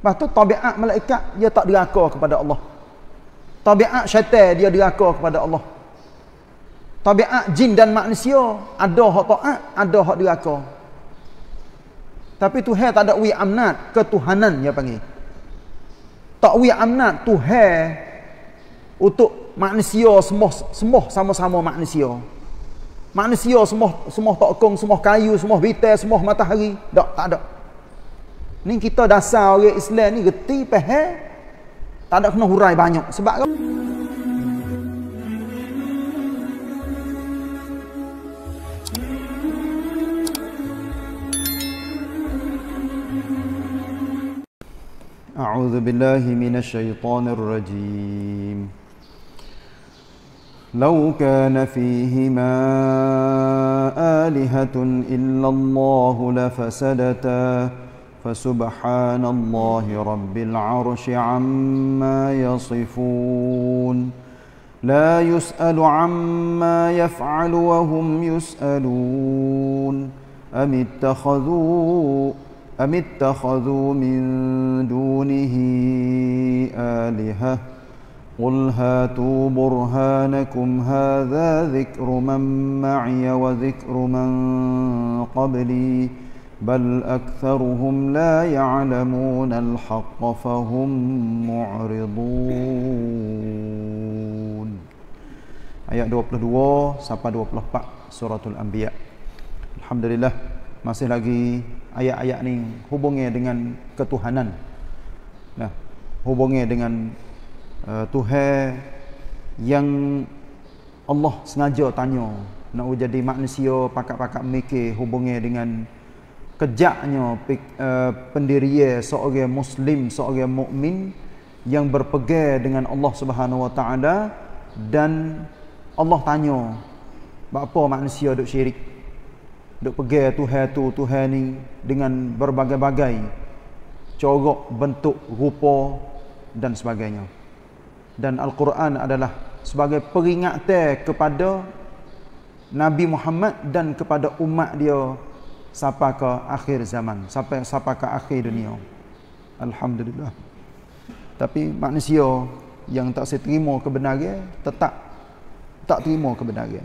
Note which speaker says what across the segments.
Speaker 1: Lepas tu tabiat malaikat dia tak deraka kepada Allah. Tabiat syaitan dia deraka kepada Allah. Tabiat jin dan manusia ada hak taat, ada hak deraka. Tapi Tuhan tak ada wi amnat ketuhanan dia panggil. Tak wi amnat Tuhan untuk manusia semua semua sama-sama manusia. Manusia semua semua tokong, semua kayu, semua bitai, semua matahari, tak tak ada. Ni kita dasar orang Islam ni reti paham. Tak ada kena hurai banyak sebab kau أعوذ بالله من الشيطان الرجيم لو كان فيهما آلهة إلا الله لفسدتا فسبحان الله رب العرش عما يصفون لا يسأل عما يفعل وهم يسألون أم اتخذوا أم اتخذوا من دونه آلهة قل هاتوا برهانكم هذا ذكر من معي وذكر من قبلي بل أكثرهم لا يعلمون الحق فهم معرضون آيات 22 sampai 24 سورة الأنبياء الحمد لله masih lagi ayat-ayat ni hubungnya dengan ketuhanan nah hubungnya dengan uh, Tuhan yang Allah sengaja tanya nak jadi manusia pakak-pakak mikir hubungnya dengan kejaknya uh, eh, pendirian seorang muslim seorang mukmin yang berpegang dengan Allah Subhanahu Wa Taala dan Allah tanya apa manusia dok syirik dok pegang tuhan tu tuhan ni dengan berbagai-bagai corak bentuk rupa dan sebagainya dan al-Quran adalah sebagai peringatan kepada Nabi Muhammad dan kepada umat dia siapa ke akhir zaman sampai siapa ke akhir dunia alhamdulillah tapi manusia yang tak seterima kebenaran tetap tak terima kebenaran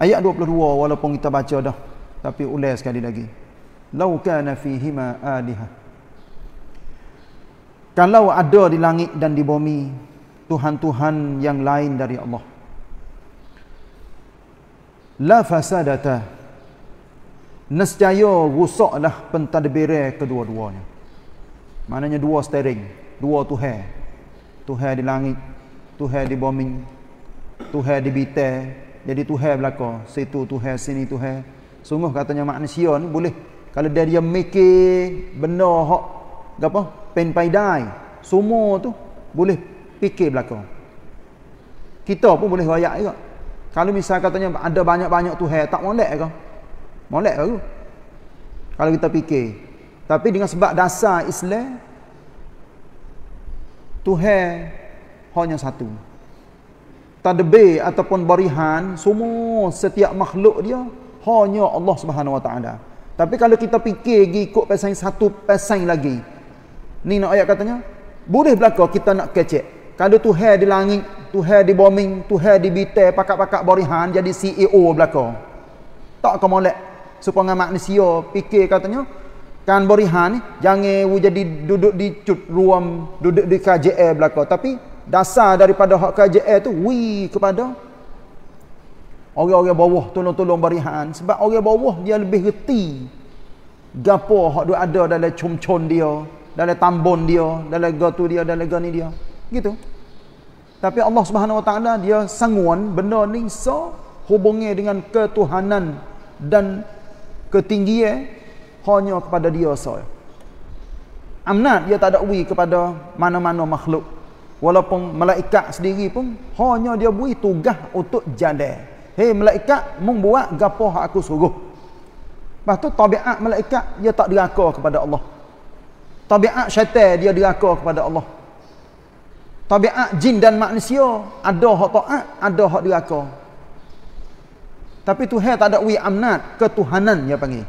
Speaker 1: ayat 22 walaupun kita baca dah tapi ulas sekali lagi law kana fihi ma kalau ada di langit dan di bumi tuhan-tuhan yang lain dari Allah la fasadata nescaya dah pentadbirnya kedua-duanya. Maknanya dua steering, dua tuher. Tuher di langit, tuher di bumi, tuher di bitar. Jadi tuher belaka, situ tuher, sini tuher. Sungguh katanya manusia ni boleh kalau dia dia mikir benda hak apa? Pen paidai. Semua tu boleh fikir belaka. Kita pun boleh royak juga. Kalau misalnya katanya ada banyak-banyak tuher, tak molek ke? Molek baru. Kalau kita fikir. Tapi dengan sebab dasar Islam, Tuhan hanya satu. Tadbir ataupun barihan, semua setiap makhluk dia, hanya Allah Subhanahu Wa Taala. Tapi kalau kita fikir pergi ikut pesaing satu pesan lagi. Ni nak ayat katanya, boleh belaka kita nak kecek. Kalau Tuhan di langit, Tuhan di bombing, Tuhan di bitai, pakak-pakak barihan jadi CEO belaka. Tak kemolek supaya manusia fikir katanya kan berihan ni jangan wujud di duduk di cut ruam duduk di KJR belaka tapi dasar daripada hak KJR tu wi kepada orang-orang bawah tolong-tolong berihan sebab orang bawah dia lebih reti gapo hak dia ada dalam cumcun dia dalam tambon dia dalam gatu dia dalam gani dia gitu tapi Allah Subhanahu Wa Taala dia sanguan benda ni so hubungnya dengan ketuhanan dan ketinggian eh? hanya kepada dia sahaja. Amnat dia tak ada beri kepada mana-mana makhluk. Walaupun malaikat sendiri pun hanya dia beri tugas untuk jada. Hei malaikat membuat gapo hak aku suruh. Lepas tu tabiat malaikat dia tak diraka kepada Allah. Tabiat syaitan dia diraka kepada Allah. Tabiat jin dan manusia ada hak taat, ada hak diraka. Tapi Tuhan tak ada wi amnat ketuhanan dia panggil.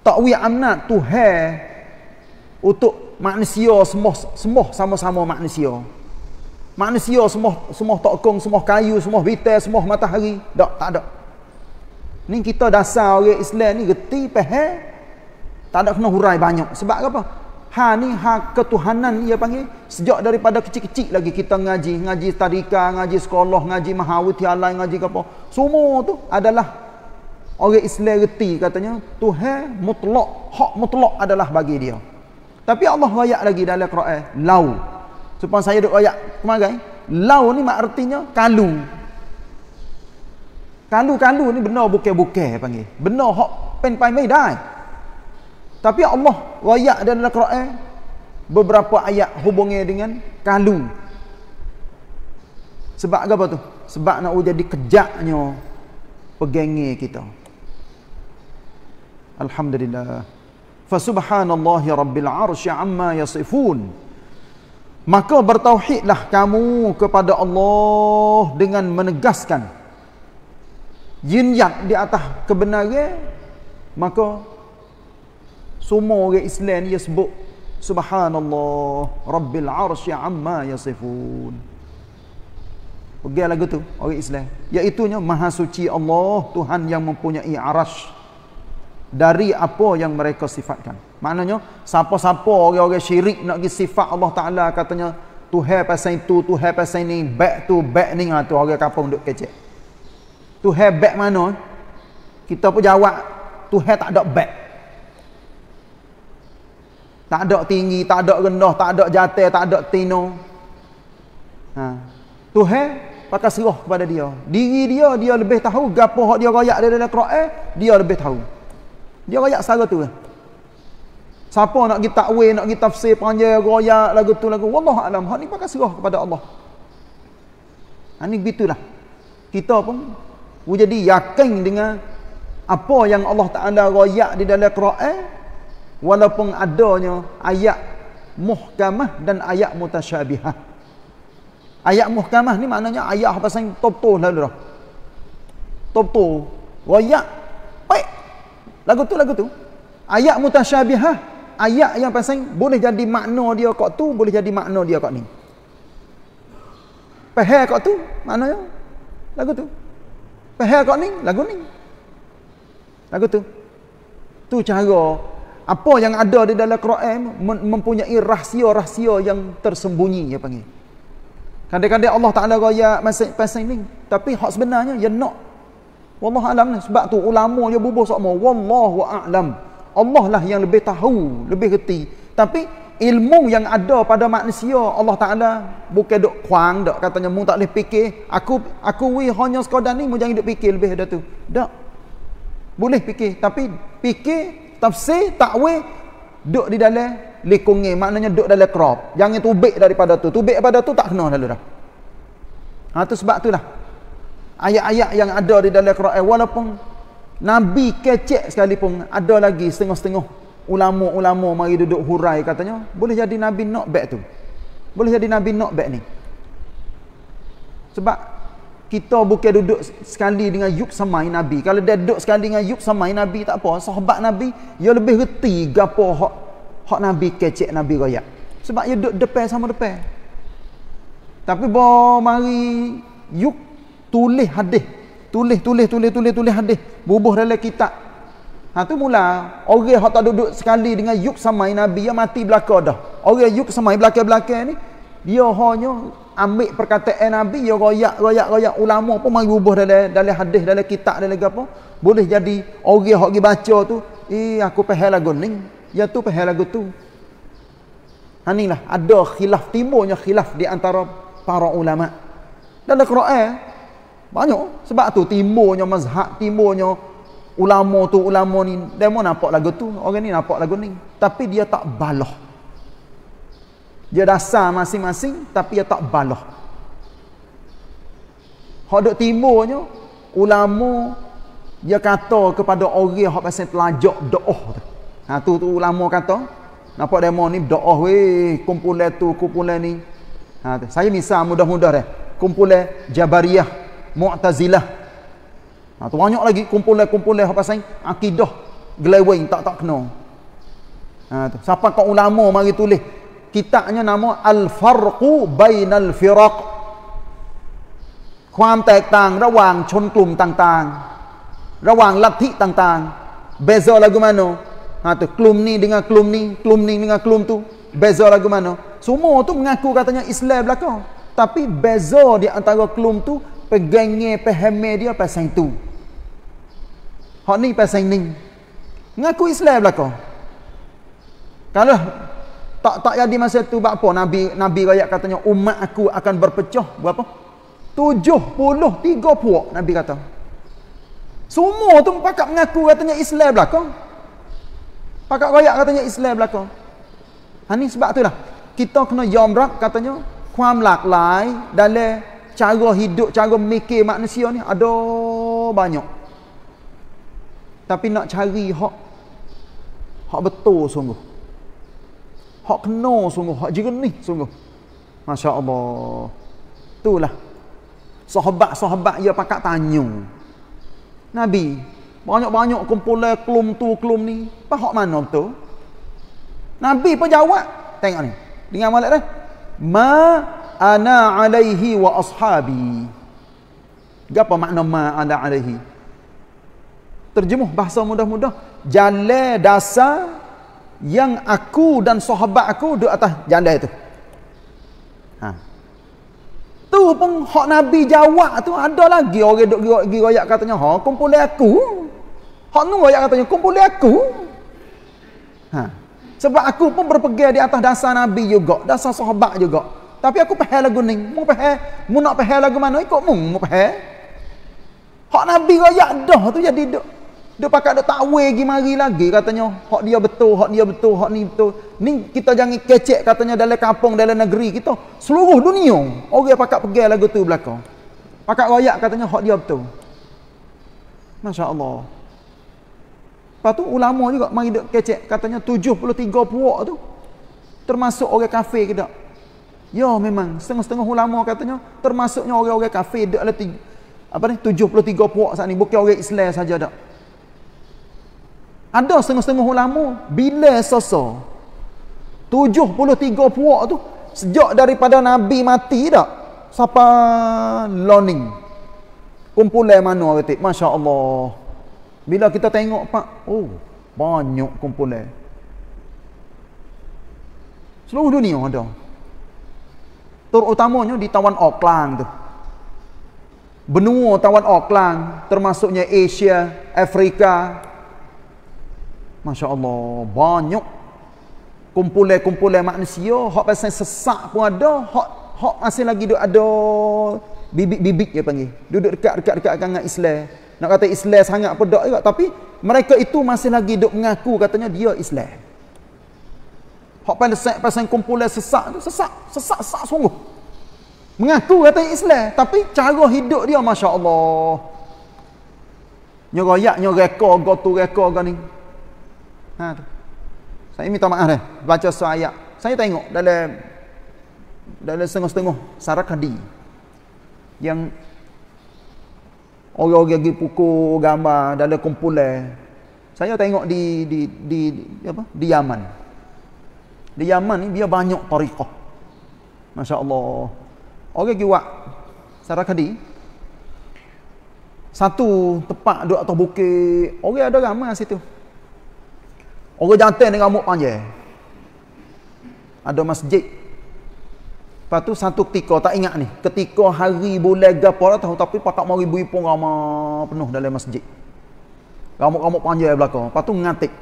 Speaker 1: Tak wi amnat Tuhan untuk manusia semua semua sama-sama manusia. Manusia semua semua tokong, semua kayu, semua bitai, semua matahari, tak tak ada. Ni kita dasar orang Islam ni reti pehe. Tak ada kena hurai banyak. Sebab apa? Ha ni ha ketuhanan ia panggil sejak daripada kecil-kecil lagi kita ngaji, ngaji tarika, ngaji sekolah, ngaji mahawiti alai, ngaji apa. Semua tu adalah orang Islam reti katanya Tuhan mutlak, hak mutlak adalah bagi dia. Tapi Allah royak lagi dalam Quran, lau. Supaya saya duk royak kemarin, lau ni maknanya kalu. Kalu-kalu ni benar bukan-bukan panggil. Benar hak pen pai mai dai. Tapi Allah royak dan dalam Quran beberapa ayat hubungnya dengan kalu. Sebab apa tu? Sebab nak jadi kejaknya pegengi kita. Alhamdulillah. Fasubhanallahi rabbil arsy amma yasifun. Maka bertauhidlah kamu kepada Allah dengan menegaskan yin yang di atas kebenaran maka semua orang Islam dia sebut subhanallah rabbil arsy amma yasifun pergi lagu tu orang Islam iaitu nya maha suci Allah Tuhan yang mempunyai arasy dari apa yang mereka sifatkan maknanya siapa-siapa orang-orang syirik nak pergi sifat Allah Taala katanya Tuhan pasal itu Tuhan pasal ini back tu back ni ah tu orang kampung duk kecek Tuhan back mana kita pun jawab Tuhan tak ada back tak ada tinggi, tak ada rendah, tak ada jatuh, tak ada tino. Ha. Tuhan pakai serah kepada dia. Diri dia, dia lebih tahu. Gapa yang dia rakyat dalam Al-Quran, dia lebih tahu. Dia rakyat secara tu. Lah. Siapa nak kita takwe, nak kita tafsir, panjang, rakyat, lagu tu, lagu. Wallah alam. Hak ni pakai serah kepada Allah. Ha, ni begitulah. Kita pun, jadi yakin dengan apa yang Allah Ta'ala rakyat di dalam Al-Quran, walaupun adanya ayat muhkamah dan ayat mutasyabihah ayat muhkamah ni maknanya ayat pasal top-top lah dah top-top wayak baik lagu tu lagu tu ayat mutasyabihah ayat yang pasal boleh jadi makna dia kok tu boleh jadi makna dia kok ni pahal kok tu maknanya lagu tu pahal kok ni lagu ni lagu tu tu cara apa yang ada di dalam Quran mempunyai rahsia-rahsia yang tersembunyi dia panggil kadang-kadang Allah Ta'ala raya masing pasang ni tapi hak sebenarnya dia nak Wallah alam ni sebab tu ulama dia bubuh sama Wallahu a'lam Allah lah yang lebih tahu lebih reti tapi ilmu yang ada pada manusia Allah Ta'ala bukan dok kuang dok katanya mu tak boleh fikir aku aku we hanya sekadar ni mu jangan duk fikir lebih dah tu tak boleh fikir tapi fikir tafsir takwil duduk di dalam likungi maknanya duduk dalam krop jangan tubik daripada tu tubik daripada tu tak kena lalu dah ha, tu sebab tu lah ayat-ayat yang ada di dalam Quran eh, walaupun Nabi kecek sekalipun ada lagi setengah-setengah ulama-ulama mari duduk hurai katanya boleh jadi Nabi knockback tu boleh jadi Nabi knockback ni sebab kita bukan duduk sekali dengan yuk samai nabi kalau dia duduk sekali dengan yuk samai nabi tak apa sahabat nabi dia lebih reti gapo hak hak nabi kecek nabi royak sebab dia duduk depan sama depan tapi bo mari yuk tulis hadis tulis tulis tulis tulis tulis hadis bubuh dalam kitab Ha tu mula orang hak tak duduk sekali dengan yuk samai nabi Dia mati belaka dah. Orang yuk samai belaka-belaka ni dia hanya ambil perkataan Nabi ya royak-royak-royak ulama pun mari ubah dalam dalam hadis dalam kitab dalam apa boleh jadi orang hok baca tu eh aku pahal lagu ni ya tu pahal lagu tu Haninglah ada khilaf timbunya khilaf di antara para ulama. Dalam Quran banyak sebab tu timbunya mazhab timbunya ulama tu ulama ni demo nampak lagu tu orang ni nampak lagu ni tapi dia tak baloh dia dasar masing-masing tapi dia tak balah. Hak dok timbunya ulama dia kata kepada orang hak pasal telajak doah tu. Ha tu tu ulama kata, nampak demo ni doah weh, kumpulan tu, kumpulan ni. Ha tu. saya misal mudah-mudah deh. Kumpulan Jabariyah, Mu'tazilah. Ha tu banyak lagi kumpulan-kumpulan hak pasal akidah gelewing tak tak kena. Ha tu. Siapa kau ulama mari tulis kitabnya nama Al-Farqu Bainal Firaq ความแตกต่างระหว่างชนกลุ่มต่างๆระหว่างลัทธิต่างๆเบโซลากุมานโนตกลุ่มนี้ดงกลุ่มนี้กลุ่มนี้ดงกลุ่มตุเบโซลากุมานโนสมัวตุ้งงักูกาตัญญาอิสลามละก็ tapi เบโซดีอันตรากลุ่มตุเป็นแกงเงี้ยเป็นแฮมเมดีอ่ะเป็นสังตุฮอนนี่เป็นสังนิงงักูอิสลามละก็การละ tak tak jadi masa tu buat apa? Nabi Nabi rakyat katanya umat aku akan berpecah berapa? 73 puak Nabi kata. Semua tu pakak mengaku katanya Islam belakang. Pakak rakyat katanya Islam belakang. Ha ni sebab tu lah. Kita kena yom rap katanya. Kuam lak lai dalam cara hidup, cara mikir manusia ni ada banyak. Tapi nak cari hak. Hak betul sungguh hak kena sungguh hak jernih sungguh masya-Allah itulah sahabat-sahabat dia pakat tanya nabi banyak-banyak kumpulan kelum tu kelum ni apa hak mana tu nabi pun jawab tengok ni dengar molek dah ma ana alaihi wa ashabi apa makna ma ana alaihi terjemuh bahasa mudah-mudah jalan dasar yang aku dan sahabat aku di atas janda itu. Ha. Tu pun hak Nabi jawab tu ada lagi orang duk gi royak katanya, "Ha, kumpul aku." Hak nu royak katanya, "Kumpul aku." Ha. Sebab aku pun berpegang di atas dasar Nabi juga, dasar sahabat juga. Tapi aku pahal lagu ni, mu pahal, mu nak pahal lagu mana ikut mu, mu pahal. Hak Nabi royak dah tu jadi duk. Dia pakai duk takwil pergi mari lagi katanya. Hak dia betul, hak dia betul, hak ni betul. Ni kita jangan kecek katanya dalam kampung, dalam negeri kita. Seluruh dunia orang pakai pegang lagu tu belakang. Pakai royak katanya hak dia betul. Masya Allah. Lepas tu ulama juga mari duk kecek katanya 73 puak tu. Termasuk orang kafe ke tak? Ya memang setengah-setengah ulama katanya termasuknya orang-orang kafe duk ada apa ni 73 puak saat ni bukan orang Islam saja dak. Ada setengah-setengah ulama bila sasa 73 puak tu sejak daripada nabi mati dak siapa learning kumpulan mana kata masya-Allah bila kita tengok pak oh banyak kumpulan seluruh dunia ada terutamanya di tawan Auckland tu benua tawan Auckland termasuknya Asia Afrika Masya Allah, banyak kumpulan-kumpulan manusia, hak pasang sesak pun ada, hak hak masih lagi duduk ada bibik bibik dia panggil. Duduk dekat-dekat dekat agama Islam. Nak kata Islam sangat apa dak juga, tapi mereka itu masih lagi duduk mengaku katanya dia Islam. Hak pasang pasang kumpulan sesak tu sesak, sesak sesak sungguh. Mengaku kata Islam, tapi cara hidup dia masya-Allah. Nyoyak nyoreka, gotu tu reka ni. Ha tu. Saya minta maaf dah. Baca suayat. Saya tengok dalam dalam setengah-setengah sarakadi yang orang-orang pergi pukul gambar dalam kumpulan. Saya tengok di di di, di apa? Di Yaman. Di Yaman ni dia banyak tariqah. Masya-Allah. Orang pergi buat sarakadi satu tempat duduk atas bukit, orang ada ramai situ. Orang jantan dengan rambut panjang. Ada masjid. Lepas tu satu ketika, tak ingat ni. Ketika hari boleh gapar tahu. Tapi pakak mari beri pun ramah penuh dalam masjid. Rambut-rambut panjang belakang. Lepas tu ngantik.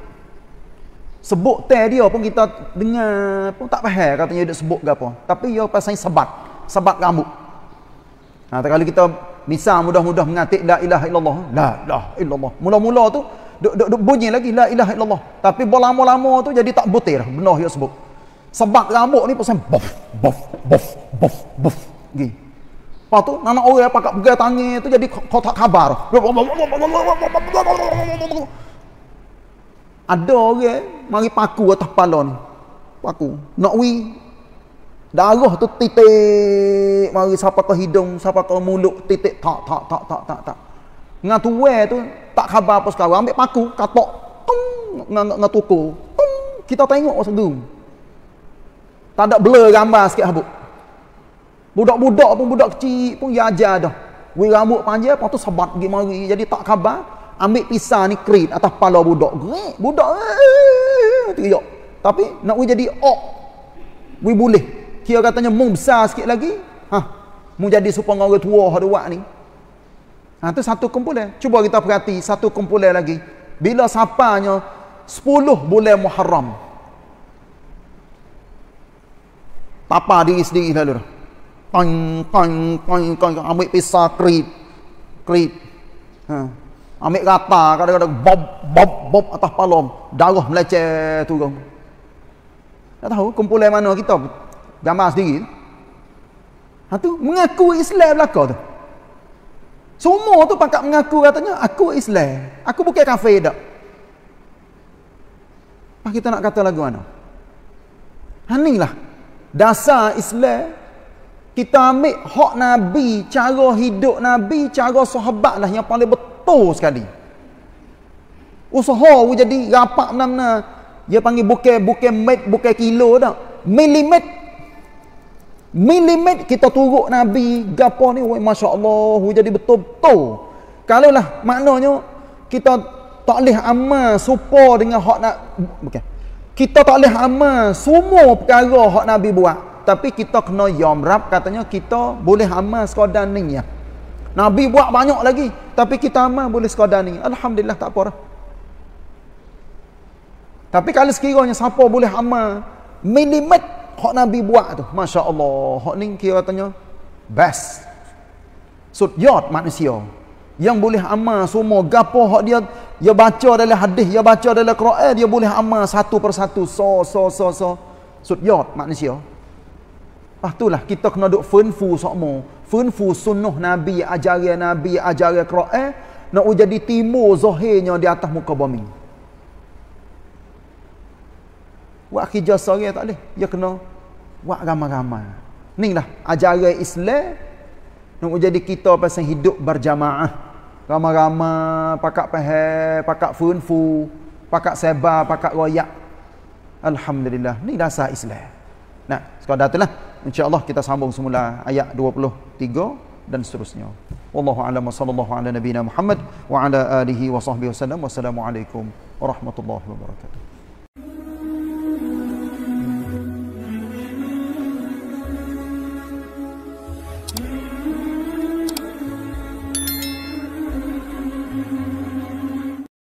Speaker 1: Sebut teh dia pun kita dengar pun tak faham katanya dia sebut gapo. Tapi dia pasang sebat. Sebat rambut. Ha, nah, kalau kita misal mudah-mudah mengatik la ilaha illallah. La ilaha illallah. Mula-mula tu duk, duk, duk bunyi lagi la ilaha illallah tapi berlama-lama tu jadi tak butir benar yang sebut sebab rambut ni pasal bof bof bof bof bof. gi Lepas tu, anak orang yang pakai pegang tangan tu jadi kotak kabar. Ada orang mari paku atas palon. Paku. Nak wi. Darah tu titik. Mari siapa ke hidung, siapa ke mulut. Titik tak, tak, tak, tak, tak, tak. Dengan tua tu, tak khabar apa sekarang. Ambil paku, katok. Tung, nak, nak tukul. Tung, kita tengok masa tu. Tak ada blur gambar sikit habuk. Budak-budak pun, budak kecil pun, ya ajar dah. Wih rambut panjang, lepas tu sebat pergi mari. Jadi tak khabar. Ambil pisang ni kerit atas kepala budak. Gerik, budak. Eh, teriak. Tapi nak wih jadi ok. Wih boleh. Kira katanya, mu besar sikit lagi. Ha, mu jadi supaya orang tua ada buat ni. Ha, tu satu kumpulan. Cuba kita perhati satu kumpulan lagi. Bila sapanya 10 bulan Muharram. Tapa diri sendiri lalu. Tang, tang, tang, tang. Ambil pisah krip. Krip. Ha. Ambil kata kadang-kadang bob, bob, bob atas palom. Darah meleceh turun. Tak tahu kumpulan mana kita. Jamah sendiri. Ha, tu, mengaku Islam belakang tu. Semua tu pakat mengaku katanya aku Islam. Aku bukan kafir dak. Apa kita nak kata lagu mana? Hanilah. Dasar Islam kita ambil hak Nabi, cara hidup Nabi, cara sahabat lah yang paling betul sekali. Usaha jadi rapat mana-mana. Dia panggil bukan bukan met, bukan kilo dak. millimeter. Milimet kita turut Nabi Gapa ni Wai Masya Allah Jadi betul-betul Kalau lah maknanya Kita tak boleh amal Supa dengan hak nak okay. Kita tak boleh amal Semua perkara hak Nabi buat Tapi kita kena yom rap Katanya kita boleh amal sekadar ni ya Nabi buat banyak lagi Tapi kita amal boleh sekadar ni Alhamdulillah tak apa lah Tapi kalau sekiranya siapa boleh amal Milimet hok nabi buat tu masya-Allah hok ning kira tanya best sud yot manusia yang boleh amal semua gapo hok dia dia baca dalam hadis dia baca dalam Quran dia boleh amal satu persatu so so so so sud yot manusia Lepas ah, lah kita kena duk fenfu sokmo. Fenfu sunuh Nabi, ajaran Nabi, ajaran Quran. Nak jadi timur zahirnya di atas muka bumi. Buat kerja sore tak boleh. Dia kena buat ramai-ramai. Inilah ajaran Islam. Nak jadi kita pasal hidup berjamaah. Ramai-ramai, pakak peher, pakak funfu, pakak sebar, pakak royak. Alhamdulillah. Ini dasar Islam. Nah, sekarang dah itulah. InsyaAllah kita sambung semula ayat 23 dan seterusnya. Wallahu a'lam wa sallallahu ala nabina Muhammad wa ala alihi wa sahbihi wa sallam. Wassalamualaikum warahmatullahi wabarakatuh.